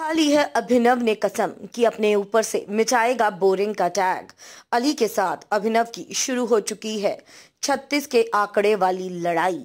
खाली है अभिनव ने कसम कि अपने ऊपर से मिटाएगा बोरिंग का टैग अली के साथ अभिनव की शुरू हो चुकी है 36 के आंकड़े वाली लड़ाई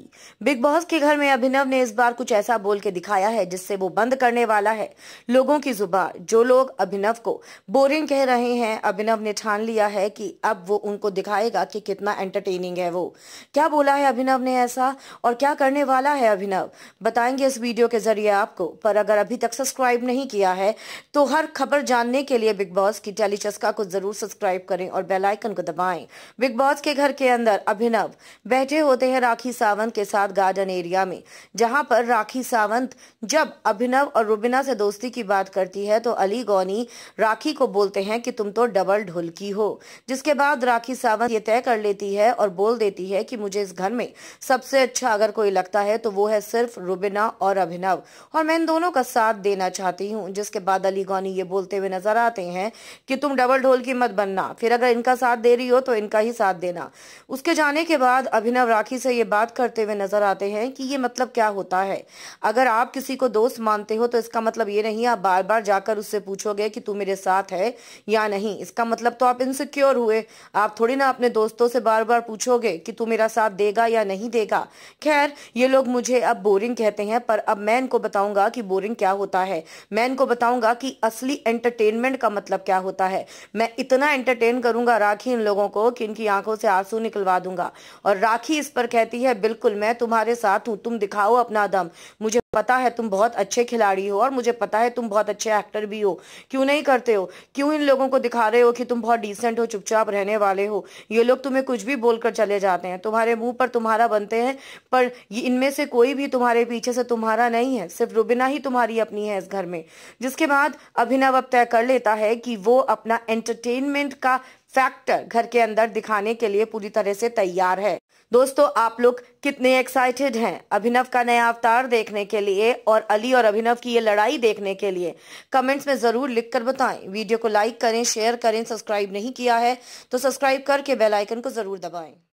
बिग बॉस के घर में अभिनव ने इस बार कुछ ऐसा बोल के दिखाया है जिससे वो बंद करने वाला है लोगों की जुबान जो लोग अभिनव को बोरिंग कह रहे हैं अभिनव ने ठान लिया है कि अब वो उनको दिखाएगा कि कितना एंटरटेनिंग है वो क्या बोला है अभिनव ने ऐसा और क्या करने वाला है अभिनव बताएंगे इस वीडियो के जरिए आपको पर अगर अभी तक सब्सक्राइब नहीं किया है तो हर खबर जानने के लिए बिग बॉस की टेलीचस्का को जरूर सब्सक्राइब करें और बेलाइकन को दबाएं बिग बॉस के घर के अंदर अभिनव बैठे होते हैं राखी सावंत के साथ गार्डन एरिया में जहां पर राखी सावंत जब अभिनव और रुबिना से दोस्ती की बात करती है तो अली गौनी राखी को बोलते हैं कि तुम तो डबल ढुलकी हो जिसके बाद राखी सावंत ये तय कर लेती है और बोल देती है कि मुझे इस घर में सबसे अच्छा अगर कोई लगता है तो वो है सिर्फ रुबिना और अभिनव और मैं इन दोनों का साथ देना चाहती हूँ जिसके बाद अली गौनी ये बोलते हुए नजर आते हैं कि तुम डबल ढोल की मत बनना फिर अगर इनका साथ दे रही हो तो इनका ही साथ देना उसके जाने आने के बाद अभिनव राखी से ये बात करते हुए नजर आते हैं कि ये मतलब क्या होता है अगर आप किसी को दोस्त मानते हो तो इसका मतलब ये नहीं आप बार बार जाकर उससे पूछोगे कि तू मेरे साथ है या नहीं इसका मतलब तो आप इनसिक्योर हुए आप थोड़ी ना अपने दोस्तों से बार बार पूछोगे कि तू मेरा साथ देगा या नहीं देगा खैर ये लोग मुझे अब बोरिंग कहते हैं पर अब मैं इनको बताऊंगा कि बोरिंग क्या होता है मैं इनको बताऊंगा कि असली एंटरटेनमेंट का मतलब क्या होता है मैं इतना एंटरटेन करूंगा राखी इन लोगों को कि इनकी आंखों से आंसू निकलवा दूंगा लगा और राखी इस पर कहती है बिल्कुल मैं तुम्हारे साथ हूँ तुम दिखाओ अपना दम मुझे पता है तुम बहुत अच्छे खिलाड़ी हो और मुझे पता है तुम बहुत अच्छे एक्टर भी हो क्यों नहीं करते हो क्यों इन लोगों को दिखा रहे हो कि तुम बहुत डिसेंट हो चुपचाप रहने वाले हो ये लोग तुम्हें कुछ भी बोलकर चले जाते हैं तुम्हारे मुंह पर तुम्हारा बनते हैं पर इनमें से कोई भी तुम्हारे पीछे से तुम्हारा नहीं है सिर्फ रुबिना ही तुम्हारी अपनी है इस घर में जिसके बाद अभिनव अब तय कर लेता है कि वो अपना एंटरटेनमेंट का फैक्टर घर के अंदर दिखाने के लिए पूरी तरह से तैयार है दोस्तों आप लोग कितने एक्साइटेड हैं अभिनव का नया अवतार देखने के लिए और अली और अभिनव की ये लड़ाई देखने के लिए कमेंट्स में ज़रूर लिखकर बताएं वीडियो को लाइक करें शेयर करें सब्सक्राइब नहीं किया है तो सब्सक्राइब करके बेल आइकन को ज़रूर दबाएं